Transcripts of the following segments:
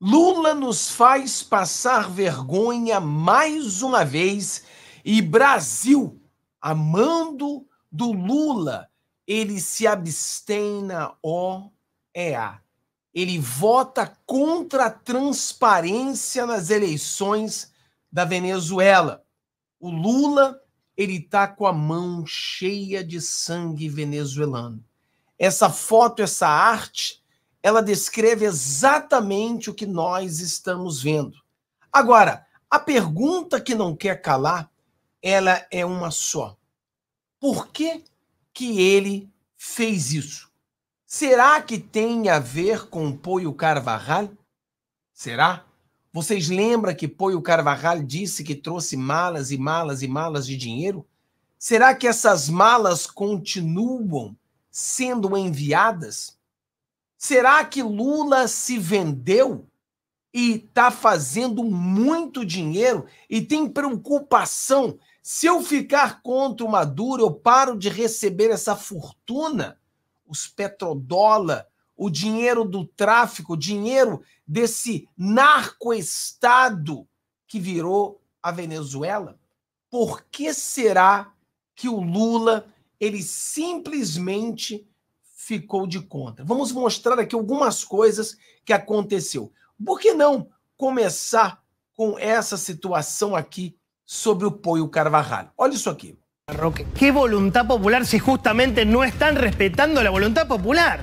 Lula nos faz passar vergonha mais uma vez e Brasil, amando do Lula, ele se abstém na OEA. Ele vota contra a transparência nas eleições da Venezuela. O Lula, ele tá com a mão cheia de sangue venezuelano. Essa foto, essa arte ela descreve exatamente o que nós estamos vendo. Agora, a pergunta que não quer calar, ela é uma só. Por que que ele fez isso? Será que tem a ver com Poio Carvajal? Será? Vocês lembram que Poio Carvajal disse que trouxe malas e malas e malas de dinheiro? Será que essas malas continuam sendo enviadas? Será que Lula se vendeu e está fazendo muito dinheiro e tem preocupação? Se eu ficar contra o Maduro, eu paro de receber essa fortuna, os petrodólar, o dinheiro do tráfico, o dinheiro desse narco-estado que virou a Venezuela? Por que será que o Lula ele simplesmente ficou de conta. Vamos mostrar aqui algumas coisas que aconteceu. Por que não começar com essa situação aqui sobre o Poio Carvajal? Olha isso aqui. Roque, ¿qué popular se justamente não estão respeitando a vontade popular?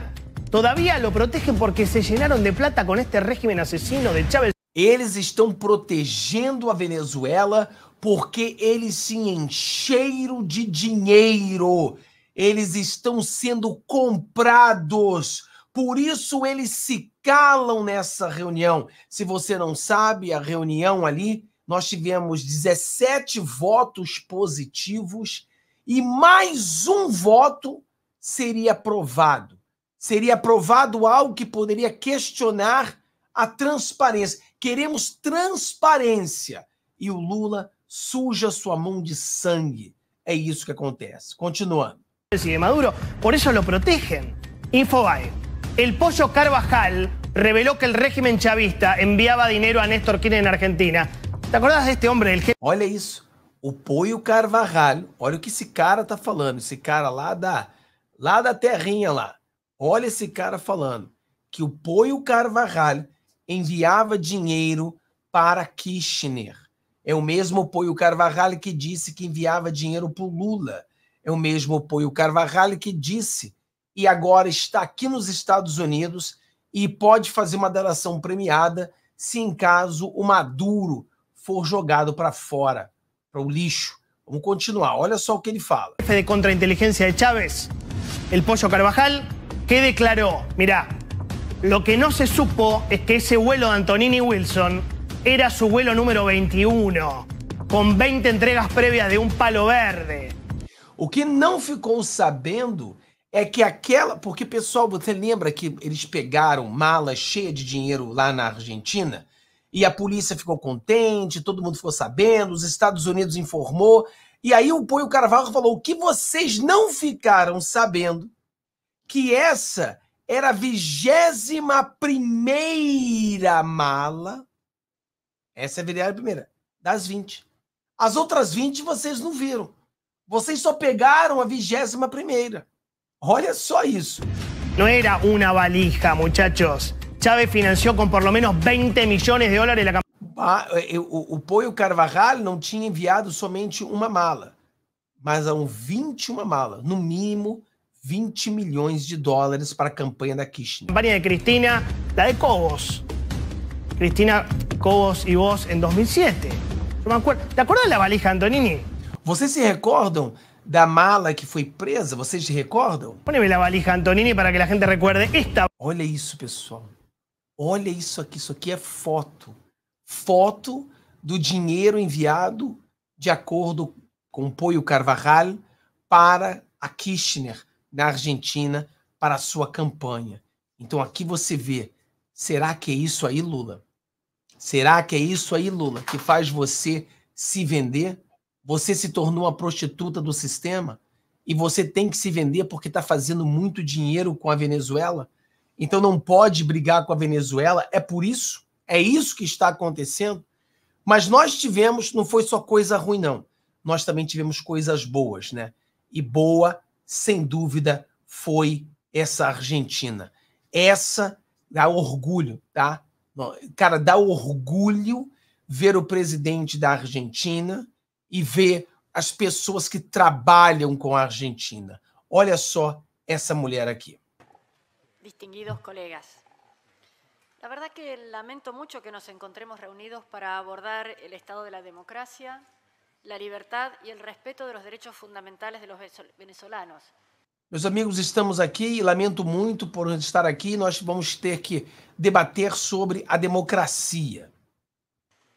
Todavía lo protegem porque se llenaron de plata com este regime assassino de Chávez. Eles estão protegendo a Venezuela porque eles se encheram de dinheiro eles estão sendo comprados. Por isso eles se calam nessa reunião. Se você não sabe, a reunião ali, nós tivemos 17 votos positivos e mais um voto seria aprovado. Seria aprovado algo que poderia questionar a transparência. Queremos transparência. E o Lula suja sua mão de sangue. É isso que acontece. Continuando y de Maduro. Por eso lo protegen. Infobae. El pollo Carvajal reveló que el régimen chavista enviaba dinero a Néstor Kirchner en Argentina. ¿Te acordás de este hombre? El Olha isso. O Pollo Carvajal. Olha o que esse cara tá falando. Esse cara lá da, lá da terrinha lá. Olha esse cara falando que o Pollo Carvajal enviava dinheiro para Kirchner. É o mesmo Pollo Carvajal que disse que enviava dinheiro para Lula é o mesmo Poio Carvajal que disse e agora está aqui nos Estados Unidos e pode fazer uma delação premiada se em caso o Maduro for jogado para fora, para o lixo. Vamos continuar, olha só o que ele fala. Chefe de contrainteligência de Chávez, o Poio Carvajal, que declarou, mirá, o que não se supo es que esse vuelo de Antonini Wilson era su vuelo número 21, com 20 entregas previas de um palo verde. O que não ficou sabendo é que aquela. Porque, pessoal, você lembra que eles pegaram mala cheia de dinheiro lá na Argentina? E a polícia ficou contente, todo mundo ficou sabendo, os Estados Unidos informou. E aí o Poio Carvalho falou: o que vocês não ficaram sabendo que essa era a vigésima primeira mala. Essa é a primeira, das 20. As outras 20 vocês não viram. Vocês só pegaram a vigésima primeira. Olha só isso. Não era uma valija, muchachos. Chávez financiou com por lo menos 20 milhões de dólares a ah, eh, eh, o, o Poio Carvajal não tinha enviado somente uma mala, mas eram 21 malas, no mínimo 20 milhões de dólares para a campanha da Kirchner. Campanha de Cristina, da de Cobos. Cristina, Cobos e vos em 2007. Eu me acuerdo. ¿Te acuerdas da valija, Antonini? Vocês se recordam da mala que foi presa? Vocês se recordam? Põe a valija Antonini para que a gente recuerde esta. Olha isso, pessoal. Olha isso aqui. Isso aqui é foto. Foto do dinheiro enviado de acordo com Poio Carvajal para a Kirchner na Argentina para a sua campanha. Então aqui você vê, será que é isso aí, Lula? Será que é isso aí, Lula, que faz você se vender? Você se tornou uma prostituta do sistema e você tem que se vender porque está fazendo muito dinheiro com a Venezuela. Então não pode brigar com a Venezuela. É por isso, é isso que está acontecendo. Mas nós tivemos, não foi só coisa ruim, não. Nós também tivemos coisas boas, né? E boa, sem dúvida, foi essa Argentina. Essa dá orgulho, tá? Cara, dá orgulho ver o presidente da Argentina e ver as pessoas que trabalham com a Argentina. Olha só essa mulher aqui. Distinguidos colegas, a verdade é que lamento muito que nos encontremos reunidos para abordar o estado de democracia, a liberdade e o respeito dos direitos fundamentais dos venezuelanos. venezolanos. Meus amigos, estamos aqui e lamento muito por estar aqui. Nós vamos ter que debater sobre a democracia.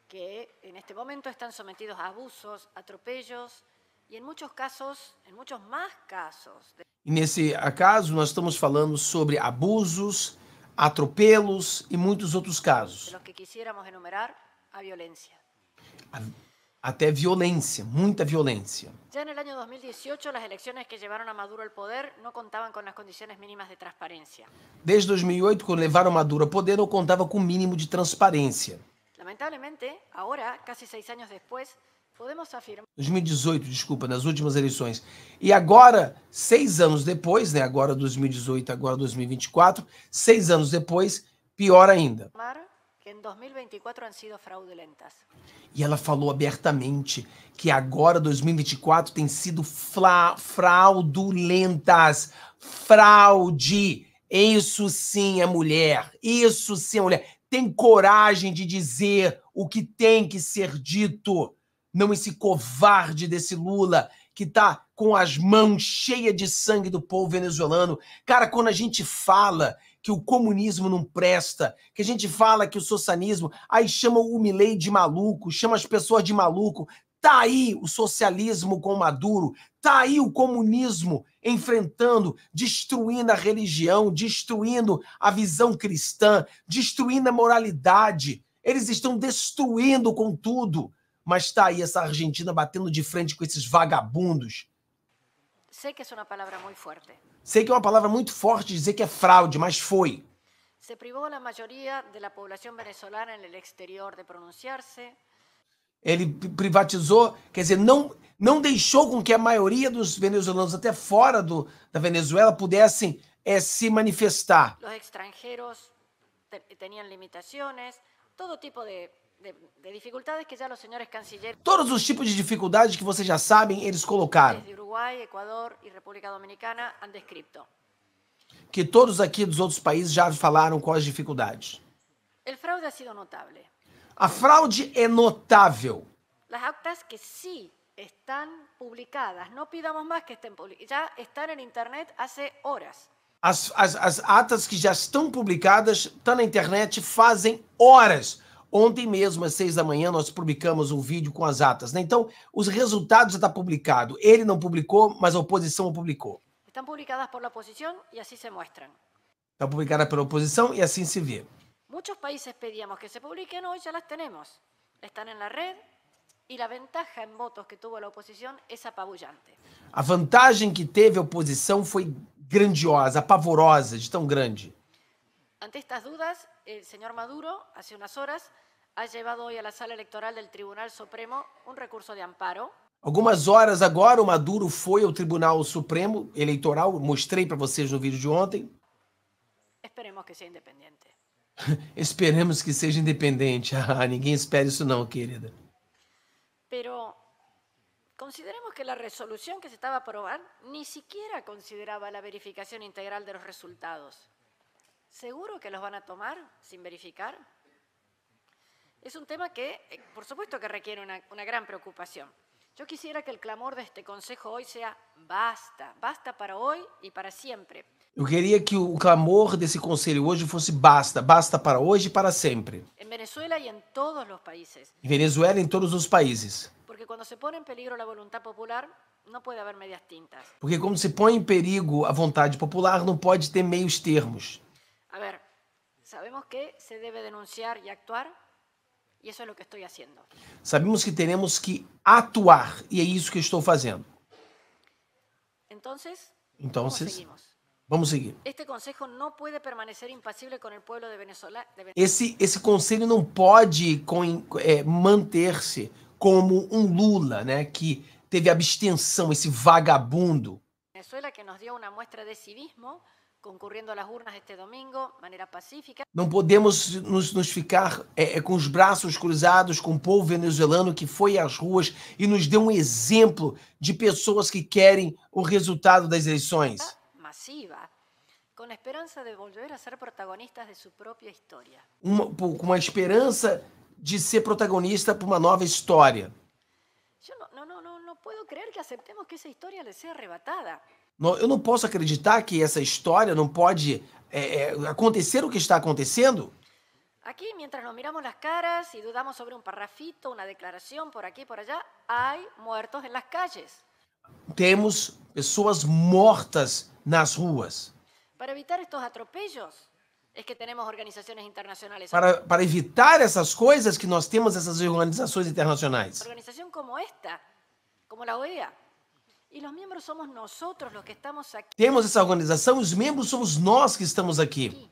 Que este momento están sometidos a abusos, atropellos y en muchos casos, en muchos más casos. De... E nesse caso, nós estamos falando sobre abusos, atropelos e muitos outros casos. Los que quisiéramos enumerar, a violência. A... até violência, muita violência. Já no ano 2018, as eleições que levaram a Maduro ao poder não contavam com as condições mínimas de transparência. Desde 2008, quando levaram Maduro ao poder, não contava com o mínimo de transparência. Lamentavelmente, agora, quase seis anos depois, podemos afirmar. 2018, desculpa, nas últimas eleições. E agora, seis anos depois, né? Agora 2018, agora 2024, seis anos depois, pior ainda. Que em 2024 han sido fraudulentas. E ela falou abertamente que agora 2024 tem sido fraudulentas. Fraude. Isso sim é mulher. Isso sim é mulher tem coragem de dizer o que tem que ser dito. Não esse covarde desse Lula que tá com as mãos cheias de sangue do povo venezuelano. Cara, quando a gente fala que o comunismo não presta, que a gente fala que o socialismo, aí chama o Milley de maluco, chama as pessoas de maluco, Tá aí o socialismo com Maduro, tá aí o comunismo enfrentando, destruindo a religião, destruindo a visão cristã, destruindo a moralidade. Eles estão destruindo com tudo. Mas está aí essa Argentina batendo de frente com esses vagabundos. Sei que é uma palavra muito forte. Sei que é uma palavra muito forte dizer que é fraude, mas foi. Se privou a maioria da população venezuelana no exterior de pronunciar-se. Ele privatizou, quer dizer, não, não deixou com que a maioria dos venezuelanos, até fora do, da Venezuela, pudessem é, se manifestar. Os estrangeiros tinham limitações, todo tipo de de, de dificuldades que já os senhores cancilleres... Todos os tipos de dificuldades que vocês já sabem, eles colocaram. Desde Uruguai, Equador e República Dominicana han descrito. Que todos aqui dos outros países já falaram quais as dificuldades. O fraude ha sido notável. A fraude é notável. As actas que sim estão publicadas, não pidamos mais que estejam publicadas, já estão na internet há horas. As, as, as atas que já estão publicadas, estão tá na internet fazem horas. Ontem mesmo, às seis da manhã, nós publicamos um vídeo com as atas. Né? Então, os resultados já estão tá publicados. Ele não publicou, mas a oposição publicou. Estão publicadas pela oposição e assim se mostram. Estão publicadas pela oposição e assim se vê. Muchos países pedíamos que se publiquen, hoy ya las tenemos. Están en la red e a vantagem em votos que teve a oposição é apabullante. A vantagem que teve a oposição foi grandiosa, apavorosa, de tão grande. Ante estas dúvidas, o senhor Maduro, há umas horas, ha llevado hoje à sala eleitoral do Tribunal Supremo um recurso de amparo. Algumas horas agora, o Maduro foi ao Tribunal Supremo Eleitoral, mostrei para vocês no vídeo de ontem. Esperemos que seja independente. Esperemos que sea independiente, Ah, ninguém espera eso, no, querida. Pero consideremos que la resolución que se estaba aprobando ni siquiera consideraba la verificación integral de los resultados. ¿Seguro que los van a tomar sin verificar? Es un tema que, eh, por supuesto, que requiere una, gran preocupación. Yo quisiera que el clamor de este Consejo hoy sea basta, basta para hoy y para siempre. Eu queria que o clamor desse conselho hoje fosse basta, basta para hoje e para sempre. Em Venezuela e em todos os países. Em Venezuela e em todos os países. Porque quando se põe em perigo a vontade popular, não pode haver medias tintas. Porque quando se põe em perigo a vontade popular, não pode ter meios termos. A ver, sabemos que se deve denunciar e actuar, e isso é o que estou fazendo. Sabemos que teremos que atuar, e é isso que estou fazendo. Entonces, então, então, Vamos seguir. Este conselho não pode permanecer impassível com o povo de Venezuela. Esse, esse conselho não pode é, manter-se como um Lula, né, que teve abstenção, esse vagabundo. Venezuela que nos deu uma muestra de civismo, concorrendo às urnas este domingo, maneira pacífica. Não podemos nos, nos ficar é, é, com os braços cruzados com o povo venezuelano que foi às ruas e nos deu um exemplo de pessoas que querem o resultado das eleições masiva, con esperança de volver a ser protagonistas de sua própria história Uma, com uma esperança de ser protagonista para uma nova história. Yo não não não não posso creer que aceitemos que essa história lhe seja arrebatada. No, eu não posso acreditar que essa história não pode é, é acontecer o que está acontecendo. Aqui, mientras nos miramos las caras y dudamos sobre un parrafito, una declaración por aquí y por allá, hay muertos en las calles. Temos pessoas mortas nas ruas. Para evitar estes atropelos, é que temos organizações internacionais. Para, para evitar essas coisas que nós temos essas organizações internacionais. Organização como esta, como a OEA. E os membros somos nós os que estamos aqui. Temos essa organização, os membros somos nós que estamos aqui.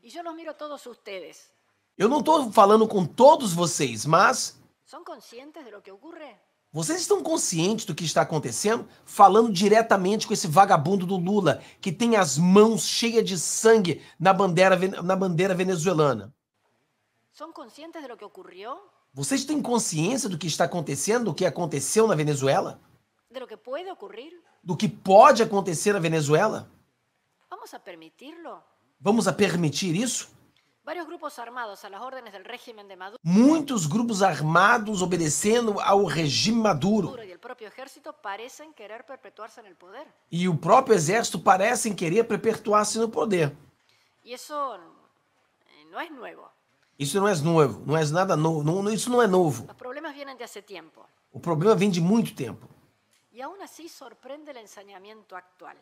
E eu los miro todos vocês. Eu não estou falando com todos vocês, mas. São conscientes de lo que ocorre? Vocês estão conscientes do que está acontecendo? Falando diretamente com esse vagabundo do Lula, que tem as mãos cheias de sangue na bandeira, na bandeira venezuelana. São conscientes do que ocorreu? Vocês têm consciência do que está acontecendo, do que aconteceu na Venezuela? Do que pode Do que pode acontecer na Venezuela? Vamos a permitirlo? Vamos a permitir isso? Muitos grupos armados obedecendo ao regime Maduro. E o próprio exército parecem querer perpetuar-se no poder. E eh, Isso não é novo, Isso não é nada novo, não, isso não é novo. O problema vem de muito tempo. E assim surpreende o atual.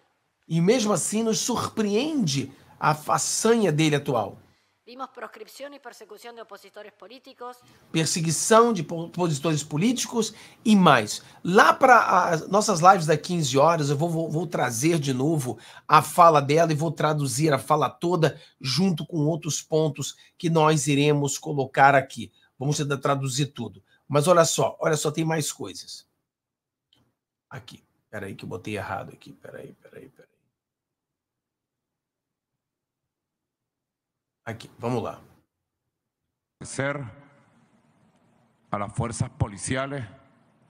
E mesmo assim nos surpreende a façanha dele atual. Vimos proscrição e perseguição de opositores políticos. Perseguição de opositores políticos e mais. Lá para as nossas lives das 15 horas, eu vou, vou, vou, trazer de novo a fala dela e vou traduzir a fala toda junto com outros pontos que nós iremos colocar aqui. Vamos tentar traduzir tudo. Mas olha só, olha só, tem mais coisas. Aqui. Peraí que eu botei errado aqui. Peraí, peraí, Aquí, vamos lá. Ser a las fuerzas policiales,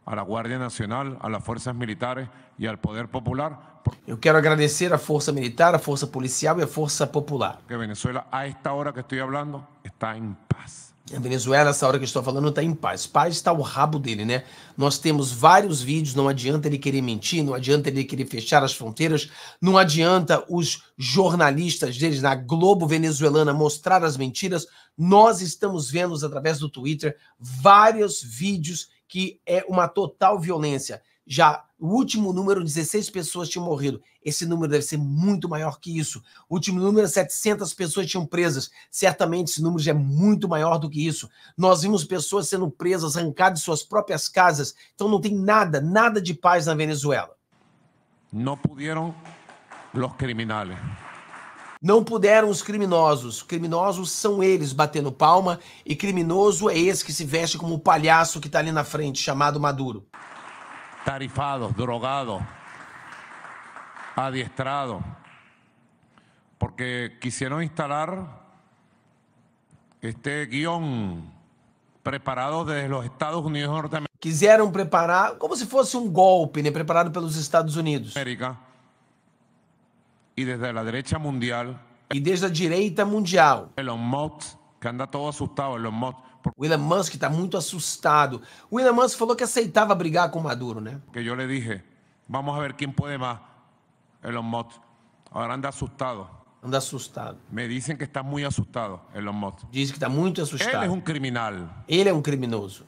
a la Guardia Nacional, a las fuerzas militares y al poder popular. Yo quiero agradecer la Fuerza Militar, la Fuerza Policial a la Fuerza Popular. Que Venezuela, a esta hora que estoy hablando, está en paz. A Venezuela, essa hora que eu estou falando, está em paz. Paz está o rabo dele, né? Nós temos vários vídeos, não adianta ele querer mentir, não adianta ele querer fechar as fronteiras, não adianta os jornalistas deles na Globo venezuelana mostrar as mentiras. Nós estamos vendo através do Twitter vários vídeos que é uma total violência já o último número, 16 pessoas tinham morrido. Esse número deve ser muito maior que isso. O último número, 700 pessoas tinham presas. Certamente esse número já é muito maior do que isso. Nós vimos pessoas sendo presas, arrancadas de suas próprias casas. Então não tem nada, nada de paz na Venezuela. Não puderam os criminais. Não puderam os criminosos. Criminosos são eles batendo palma e criminoso é esse que se veste como o palhaço que está ali na frente, chamado Maduro. tarifados, drogados, adiestrados, porque quisieron instalar este guión preparado desde los Estados Unidos norteamericanos. Quisieron preparar, como si fuese un golpe, preparado preparado pelos Estados Unidos. América, y desde la derecha mundial. Y desde la derecha mundial. Elon Musk, que anda todo asustado, Elon Musk. O Elon Musk está muito assustado. O Elon Musk falou que aceitava brigar com o Maduro, né? Que eu lhe dije, vamos a ver quem pode mais. Elon Musk. Agora anda assustado. Anda assustado. Me dizem que está muito assustado, Elon Musk. Diz que está muito assustado. Ele é um criminal. Ele é um criminoso.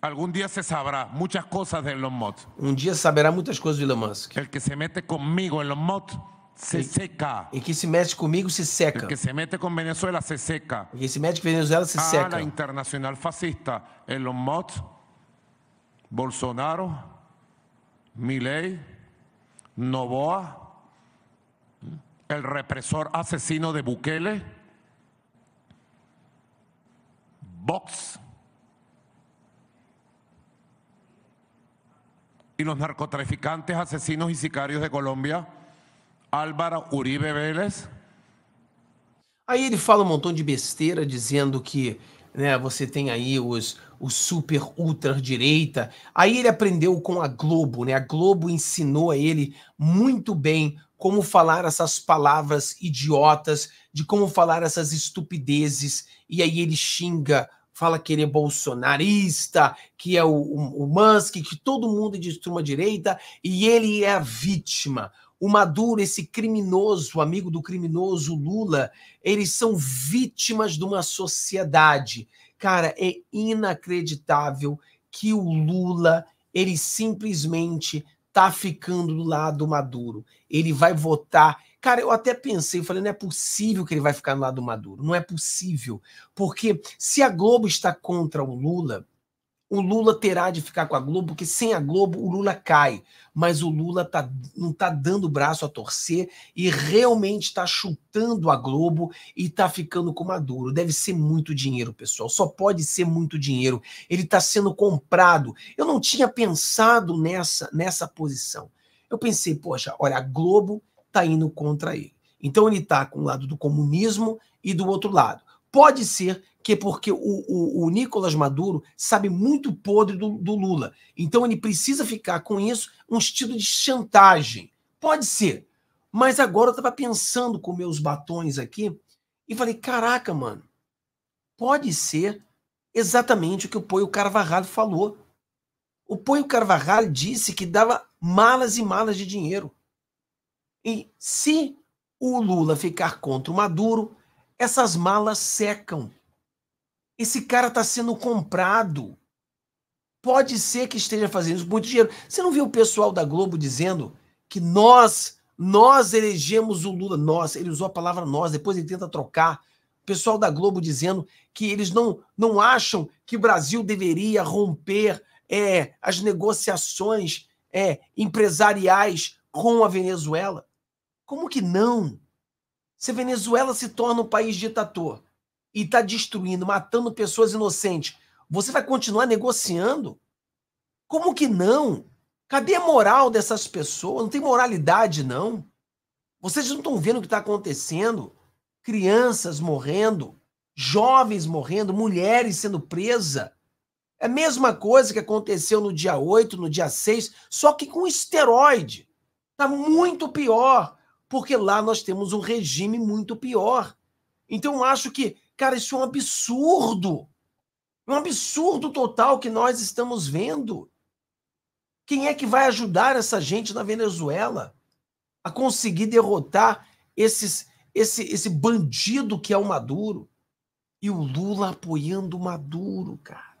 Algum dia se sabrá muitas coisas de Elon Musk. Um dia saberá muitas coisas de Elon Musk. El que se mete comigo, Elon Musk, E se seca. y que se mete conmigo se seca. que se mete con Venezuela se seca. Y que se mete con Venezuela se seca. la internacional fascista, Elon Musk, Bolsonaro, Milley, Novoa, el represor asesino de Bukele, Vox y los narcotraficantes asesinos y sicarios de Colombia Álvaro Uribe Vélez. Aí ele fala um montão de besteira dizendo que né, você tem aí os, os super ultra direita. Aí ele aprendeu com a Globo, né? A Globo ensinou a ele muito bem como falar essas palavras idiotas, de como falar essas estupidezes. E aí ele xinga, fala que ele é bolsonarista, que é o, o, o Musk, que todo mundo é de extrema direita e ele é a vítima o Maduro, esse criminoso, amigo do criminoso Lula, eles são vítimas de uma sociedade. Cara, é inacreditável que o Lula, ele simplesmente tá ficando do lado do Maduro. Ele vai votar. Cara, eu até pensei, falei, não é possível que ele vai ficar do lado do Maduro. Não é possível. Porque se a Globo está contra o Lula, o Lula terá de ficar com a Globo, porque sem a Globo o Lula cai. Mas o Lula tá, não está dando braço a torcer e realmente está chutando a Globo e está ficando com Maduro. Deve ser muito dinheiro, pessoal. Só pode ser muito dinheiro. Ele está sendo comprado. Eu não tinha pensado nessa, nessa posição. Eu pensei, poxa, olha, a Globo está indo contra ele. Então ele está com o lado do comunismo e do outro lado. Pode ser que porque o, o, o Nicolas Maduro sabe muito podre do, do Lula. Então ele precisa ficar com isso um estilo de chantagem. Pode ser. Mas agora eu estava pensando com meus batons aqui e falei: caraca, mano, pode ser exatamente o que o Poio Carvajal falou. O Poio Carvajal disse que dava malas e malas de dinheiro. E se o Lula ficar contra o Maduro, essas malas secam. Esse cara está sendo comprado. Pode ser que esteja fazendo isso muito dinheiro. Você não viu o pessoal da Globo dizendo que nós, nós elegemos o Lula? Nós, ele usou a palavra nós, depois ele tenta trocar. O pessoal da Globo dizendo que eles não, não acham que o Brasil deveria romper é, as negociações é, empresariais com a Venezuela. Como que não? Se a Venezuela se torna um país ditador, e está destruindo, matando pessoas inocentes, você vai continuar negociando? Como que não? Cadê a moral dessas pessoas? Não tem moralidade, não. Vocês não estão vendo o que está acontecendo? Crianças morrendo, jovens morrendo, mulheres sendo presas. É a mesma coisa que aconteceu no dia 8, no dia 6, só que com esteroide. Está muito pior, porque lá nós temos um regime muito pior. Então, acho que Cara, isso é um absurdo. É um absurdo total que nós estamos vendo. Quem é que vai ajudar essa gente na Venezuela a conseguir derrotar esses, esse, esse bandido que é o Maduro? E o Lula apoiando o Maduro, cara.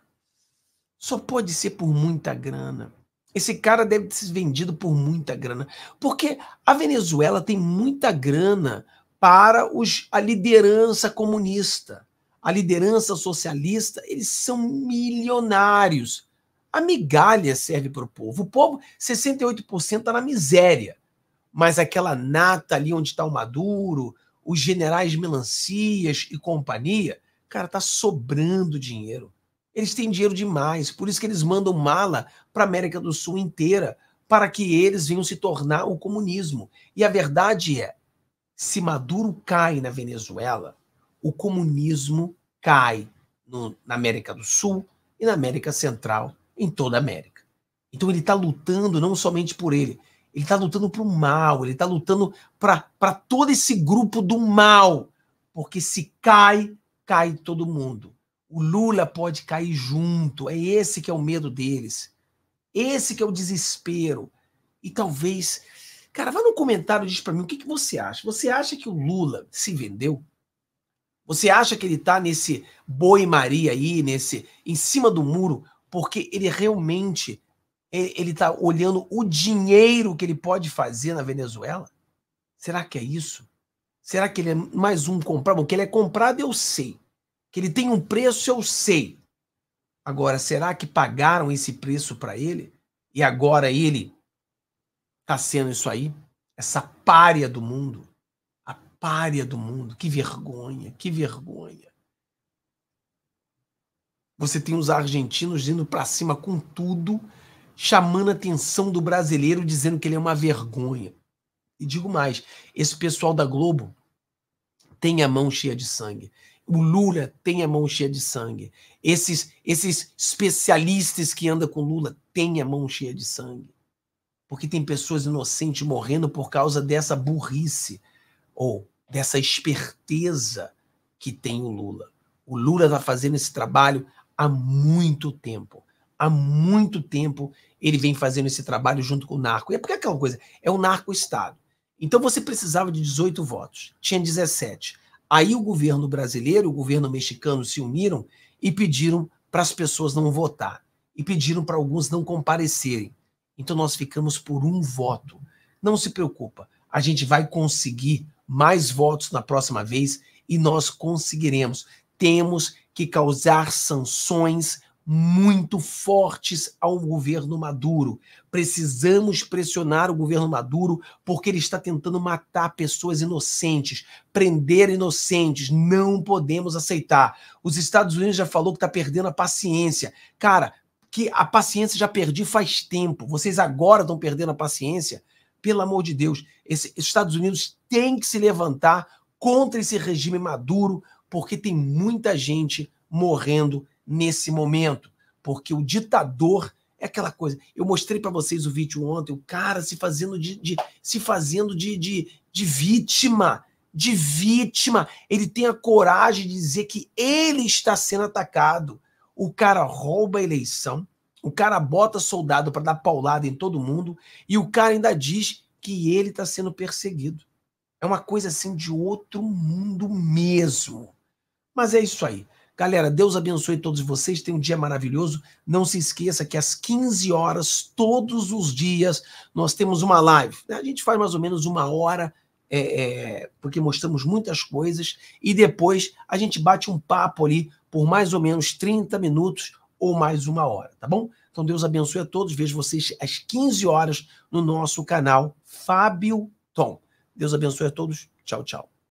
Só pode ser por muita grana. Esse cara deve ser vendido por muita grana. Porque a Venezuela tem muita grana para os, a liderança comunista, a liderança socialista, eles são milionários. A migalha serve para o povo. O povo, 68% está na miséria. Mas aquela nata ali onde está o Maduro, os generais melancias e companhia, cara, tá sobrando dinheiro. Eles têm dinheiro demais, por isso que eles mandam mala para a América do Sul inteira, para que eles venham se tornar o comunismo. E a verdade é, se Maduro cai na Venezuela, o comunismo cai no, na América do Sul e na América Central, em toda a América. Então ele está lutando não somente por ele, ele está lutando para o mal, ele está lutando para todo esse grupo do mal, porque se cai, cai todo mundo. O Lula pode cair junto, é esse que é o medo deles, esse que é o desespero. E talvez Cara, vai no comentário e diz para mim o que, que você acha. Você acha que o Lula se vendeu? Você acha que ele está nesse boi-maria aí, nesse em cima do muro, porque ele realmente ele está olhando o dinheiro que ele pode fazer na Venezuela? Será que é isso? Será que ele é mais um comprado? Bom, que ele é comprado eu sei. Que ele tem um preço eu sei. Agora, será que pagaram esse preço para ele? E agora ele Tá sendo isso aí? Essa párea do mundo? A párea do mundo. Que vergonha, que vergonha. Você tem os argentinos indo para cima com tudo, chamando a atenção do brasileiro, dizendo que ele é uma vergonha. E digo mais: esse pessoal da Globo tem a mão cheia de sangue. O Lula tem a mão cheia de sangue. Esses, esses especialistas que andam com Lula têm a mão cheia de sangue porque tem pessoas inocentes morrendo por causa dessa burrice ou dessa esperteza que tem o Lula. O Lula está fazendo esse trabalho há muito tempo. Há muito tempo ele vem fazendo esse trabalho junto com o narco. E é porque é aquela coisa, é o narco-estado. Então você precisava de 18 votos, tinha 17. Aí o governo brasileiro o governo mexicano se uniram e pediram para as pessoas não votar. E pediram para alguns não comparecerem. Então nós ficamos por um voto. Não se preocupa, a gente vai conseguir mais votos na próxima vez e nós conseguiremos. Temos que causar sanções muito fortes ao governo Maduro. Precisamos pressionar o governo Maduro porque ele está tentando matar pessoas inocentes, prender inocentes. Não podemos aceitar. Os Estados Unidos já falou que está perdendo a paciência. Cara, que a paciência já perdi faz tempo. Vocês agora estão perdendo a paciência. Pelo amor de Deus, esse, os Estados Unidos têm que se levantar contra esse regime maduro, porque tem muita gente morrendo nesse momento. Porque o ditador é aquela coisa. Eu mostrei para vocês o vídeo ontem, o cara se fazendo de, de se fazendo de, de, de vítima de vítima. Ele tem a coragem de dizer que ele está sendo atacado o cara rouba a eleição, o cara bota soldado para dar paulada em todo mundo e o cara ainda diz que ele está sendo perseguido. É uma coisa assim de outro mundo mesmo. Mas é isso aí. Galera, Deus abençoe todos vocês. Tenham um dia maravilhoso. Não se esqueça que às 15 horas, todos os dias, nós temos uma live. A gente faz mais ou menos uma hora, é, é, porque mostramos muitas coisas. E depois a gente bate um papo ali por mais ou menos 30 minutos ou mais uma hora, tá bom? Então Deus abençoe a todos. Vejo vocês às 15 horas no nosso canal Fábio Tom. Deus abençoe a todos. Tchau, tchau.